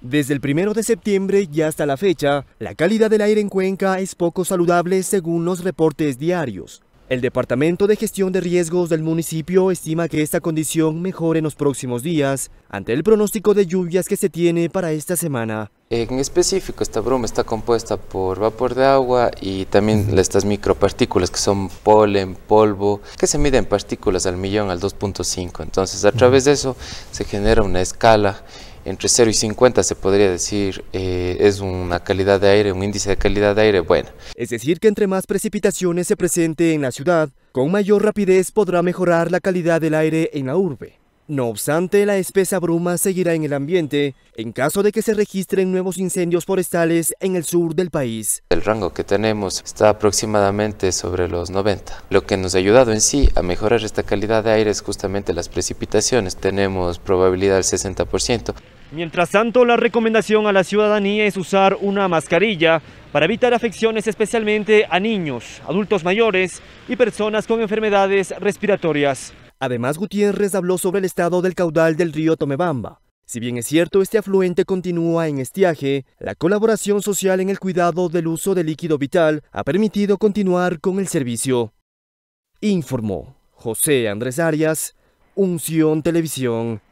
Desde el primero de septiembre y hasta la fecha, la calidad del aire en Cuenca es poco saludable según los reportes diarios. El Departamento de Gestión de Riesgos del municipio estima que esta condición mejore en los próximos días ante el pronóstico de lluvias que se tiene para esta semana. En específico, esta bruma está compuesta por vapor de agua y también estas micropartículas que son polen, polvo, que se miden partículas al millón, al 2.5. Entonces, a través de eso se genera una escala entre 0 y 50 se podría decir eh, es una calidad de aire, un índice de calidad de aire bueno. Es decir, que entre más precipitaciones se presente en la ciudad, con mayor rapidez podrá mejorar la calidad del aire en la urbe. No obstante, la espesa bruma seguirá en el ambiente en caso de que se registren nuevos incendios forestales en el sur del país. El rango que tenemos está aproximadamente sobre los 90. Lo que nos ha ayudado en sí a mejorar esta calidad de aire es justamente las precipitaciones. Tenemos probabilidad del 60%. Mientras tanto, la recomendación a la ciudadanía es usar una mascarilla para evitar afecciones especialmente a niños, adultos mayores y personas con enfermedades respiratorias. Además, Gutiérrez habló sobre el estado del caudal del río Tomebamba. Si bien es cierto, este afluente continúa en estiaje, la colaboración social en el cuidado del uso de líquido vital ha permitido continuar con el servicio. Informó José Andrés Arias, Unción Televisión.